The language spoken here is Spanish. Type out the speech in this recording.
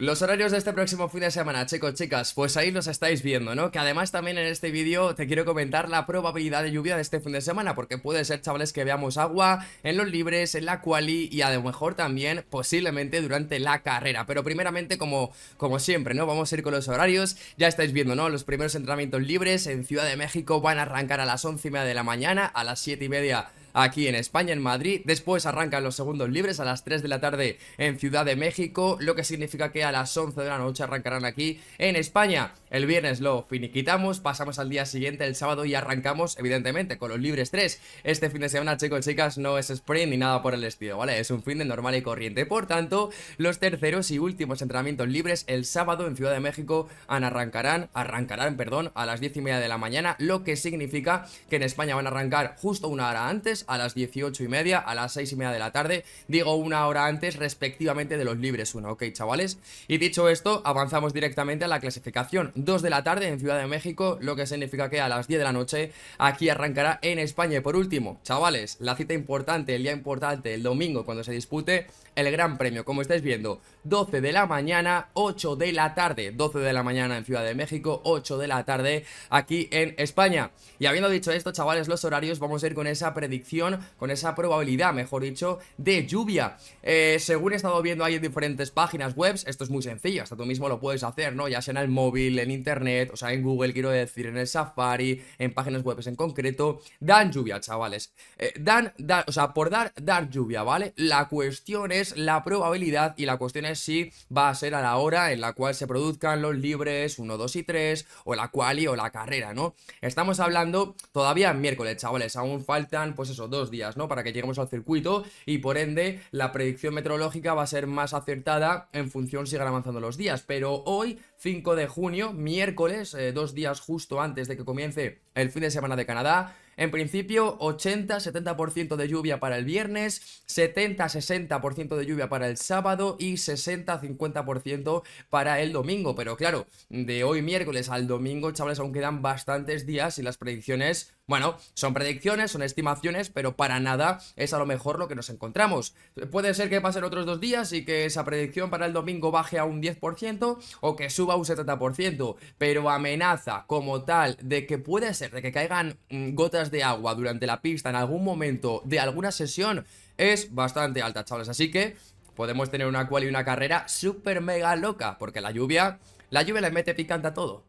Los horarios de este próximo fin de semana, chicos, chicas, pues ahí los estáis viendo, ¿no? Que además también en este vídeo te quiero comentar la probabilidad de lluvia de este fin de semana, porque puede ser, chavales, que veamos agua en los libres, en la quali y a lo mejor también posiblemente durante la carrera. Pero primeramente, como, como siempre, ¿no? Vamos a ir con los horarios, ya estáis viendo, ¿no? Los primeros entrenamientos libres en Ciudad de México van a arrancar a las 11 y media de la mañana, a las 7 y media aquí en España, en Madrid. Después arrancan los segundos libres a las 3 de la tarde en Ciudad de México, lo que significa que a las 11 de la noche arrancarán aquí en España. El viernes lo finiquitamos, pasamos al día siguiente, el sábado, y arrancamos, evidentemente, con los libres 3. Este fin de semana, chicos y chicas, no es sprint ni nada por el estilo, ¿vale? Es un fin de normal y corriente. Por tanto, los terceros y últimos entrenamientos libres el sábado en Ciudad de México arrancarán, arrancarán, perdón, a las 10 y media de la mañana, lo que significa que en España van a arrancar justo una hora antes a las 18 y media, a las 6 y media de la tarde, digo una hora antes respectivamente de los libres uno, ¿ok, chavales? Y dicho esto, avanzamos directamente a la clasificación 2 de la tarde en Ciudad de México, lo que significa que a las 10 de la noche aquí arrancará en España. Y por último, chavales, la cita importante, el día importante, el domingo cuando se dispute el Gran Premio, como estáis viendo, 12 de la mañana, 8 de la tarde, 12 de la mañana en Ciudad de México, 8 de la tarde aquí en España. Y habiendo dicho esto, chavales, los horarios, vamos a ir con esa predicción con esa probabilidad, mejor dicho, de lluvia. Eh, según he estado viendo ahí en diferentes páginas web, esto es muy sencillo, hasta tú mismo lo puedes hacer, ¿no? Ya sea en el móvil, en internet, o sea, en Google, quiero decir, en el Safari, en páginas web en concreto, dan lluvia, chavales. Eh, dan, o sea, por dar, dar lluvia, ¿vale? La cuestión es la probabilidad y la cuestión es si va a ser a la hora en la cual se produzcan los libres 1, 2 y 3, o la quali o la carrera, ¿no? Estamos hablando todavía miércoles, chavales, aún faltan, pues eso, o dos días, ¿no? Para que lleguemos al circuito y por ende la predicción meteorológica va a ser más acertada en función sigan avanzando los días. Pero hoy, 5 de junio, miércoles, eh, dos días justo antes de que comience el fin de semana de Canadá, en principio, 80-70% de lluvia para el viernes, 70-60% de lluvia para el sábado y 60-50% para el domingo. Pero claro, de hoy miércoles al domingo, chavales, aún quedan bastantes días y las predicciones bueno, son predicciones, son estimaciones, pero para nada es a lo mejor lo que nos encontramos. Puede ser que pasen otros dos días y que esa predicción para el domingo baje a un 10% o que suba un 70%, pero amenaza como tal de que puede ser de que caigan mm, gotas de agua durante la pista en algún momento de alguna sesión es bastante alta, chavales. Así que podemos tener una cual y una carrera súper mega loca, porque la lluvia, la lluvia le mete picante a todo.